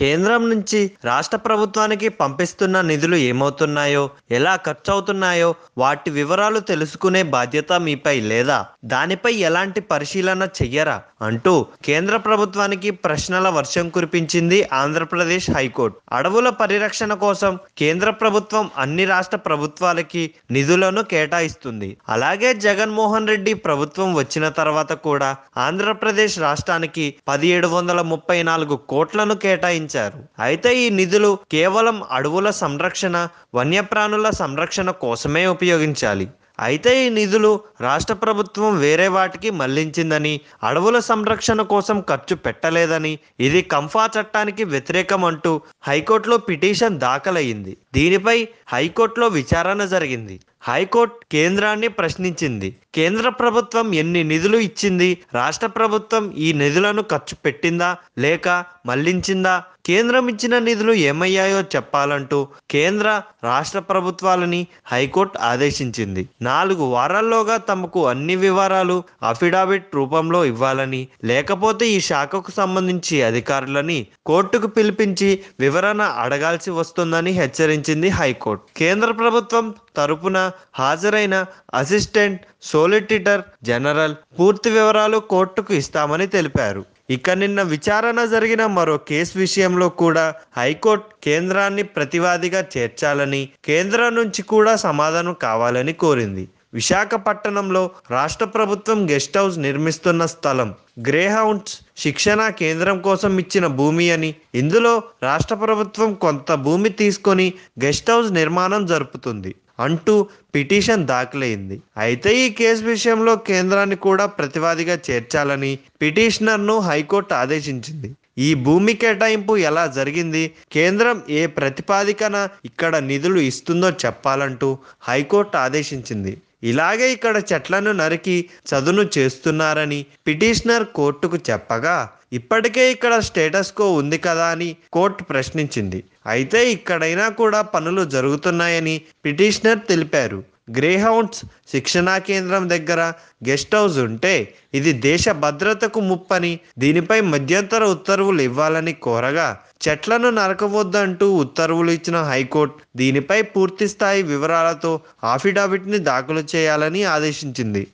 కేంద్రం నుంచి రాష్ట్ర ప్రభుత్వానికి పంపిస్తున్న నిధులు ఏమవుతున్నాయో ఎలా ఖర్చవుతున్నాయో వాటి వివరాలు తెలుసుకునే బాధ్యత మీపై లేదా దానిపై ఎలాంటి పరిశీలన చెయ్యరా అంటూ కేంద్ర ప్రభుత్వానికి ప్రశ్నల వర్షం కురిపించింది ఆంధ్రప్రదేశ్ హైకోర్టు అడవుల పరిరక్షణ కోసం కేంద్ర ప్రభుత్వం అన్ని రాష్ట్ర ప్రభుత్వాలకి నిధులను కేటాయిస్తుంది అలాగే జగన్మోహన్ రెడ్డి ప్రభుత్వం వచ్చిన తర్వాత కూడా ఆంధ్రప్రదేశ్ రాష్ట్రానికి పదిహేడు వందల ముప్పై నాలుగు కోట్లను కేటాయించారు ప్రకటించారు అయితే ఈ నిధులు కేవలం అడవుల సంరక్షణ వన్యప్రాణుల సంరక్షణ కోసమే ఉపయోగించాలి అయితే ఈ నిధులు రాష్ట్ర ప్రభుత్వం వేరే వాటికి మళ్లించిందని అడవుల సంరక్షణ కోసం ఖర్చు పెట్టలేదని ఇది కంఫా చట్టానికి వ్యతిరేకం అంటూ హైకోర్టులో పిటిషన్ దాఖలయ్యింది దీనిపై హైకోర్టులో విచారణ జరిగింది హైకోర్టు కేంద్రాన్ని ప్రశ్నించింది కేంద్ర ప్రభుత్వం ఎన్ని నిధులు ఇచ్చింది రాష్ట్ర ప్రభుత్వం ఈ నిధులను ఖర్చు పెట్టిందా లేక మళ్లించిందా కేంద్రం ఇచ్చిన నిధులు ఏమయ్యాయో చెప్పాలంటూ కేంద్ర రాష్ట్ర ప్రభుత్వాలని హైకోర్టు ఆదేశించింది నాలుగు వారాల్లోగా తమకు అన్ని వివరాలు అఫిడావిట్ రూపంలో ఇవ్వాలని లేకపోతే ఈ శాఖకు సంబంధించి అధికారులని కోర్టుకు పిలిపించి వివరణ అడగాల్సి వస్తుందని హెచ్చరించింది ఆదేశించింది హైకోర్టు కేంద్ర ప్రభుత్వం తరపున హాజరైన అసిస్టెంట్ సోలిటిటర్ జనరల్ పూర్తి వివరాలు కోర్టుకు ఇస్తామని తెలిపారు ఇక నిన్న విచారణ జరిగిన మరో కేసు విషయంలో కూడా హైకోర్టు కేంద్రాన్ని ప్రతివాదిగా చేర్చాలని కేంద్రం నుంచి కూడా సమాధానం కావాలని కోరింది విశాఖపట్టణంలో రాష్ట్ర ప్రభుత్వం గెస్ట్ హౌస్ నిర్మిస్తున్న స్థలం గ్రే హౌండ్స్ శిక్షణా కేంద్రం కోసం ఇచ్చిన భూమి అని ఇందులో రాష్ట్ర ప్రభుత్వం కొంత భూమి తీసుకొని గెస్ట్ హౌస్ నిర్మాణం జరుపుతుంది అంటూ పిటిషన్ దాఖలైంది అయితే ఈ కేసు విషయంలో కేంద్రాన్ని కూడా ప్రతివాదిగా చేర్చాలని పిటిషనర్ను హైకోర్టు ఆదేశించింది ఈ భూమి కేటాయింపు ఎలా జరిగింది కేంద్రం ఏ ప్రతిపాదికన ఇక్కడ నిధులు ఇస్తుందో చెప్పాలంటూ హైకోర్టు ఆదేశించింది ఇలాగే ఇక్కడ చెట్లను నరికి చదును చేస్తున్నారని పిటిషనర్ కోర్టుకు చెప్పగా ఇప్పటికే ఇక్కడ స్టేటస్ కో ఉంది కదా అని కోర్టు ప్రశ్నించింది అయితే ఇక్కడైనా కూడా పనులు జరుగుతున్నాయని పిటిషనర్ తెలిపారు గ్రేహౌండ్స్ శిక్షణా కేంద్రం దగ్గర గెస్ట్ హౌస్ ఉంటే ఇది దేశ భద్రతకు ముప్పని దీనిపై మధ్యంతర ఉత్తర్వులు ఇవ్వాలని కోరగా చెట్లను నరకవద్దంటూ ఉత్తర్వులు ఇచ్చిన హైకోర్టు దీనిపై పూర్తిస్థాయి వివరాలతో ఆఫిడవిట్ని దాఖలు చేయాలని ఆదేశించింది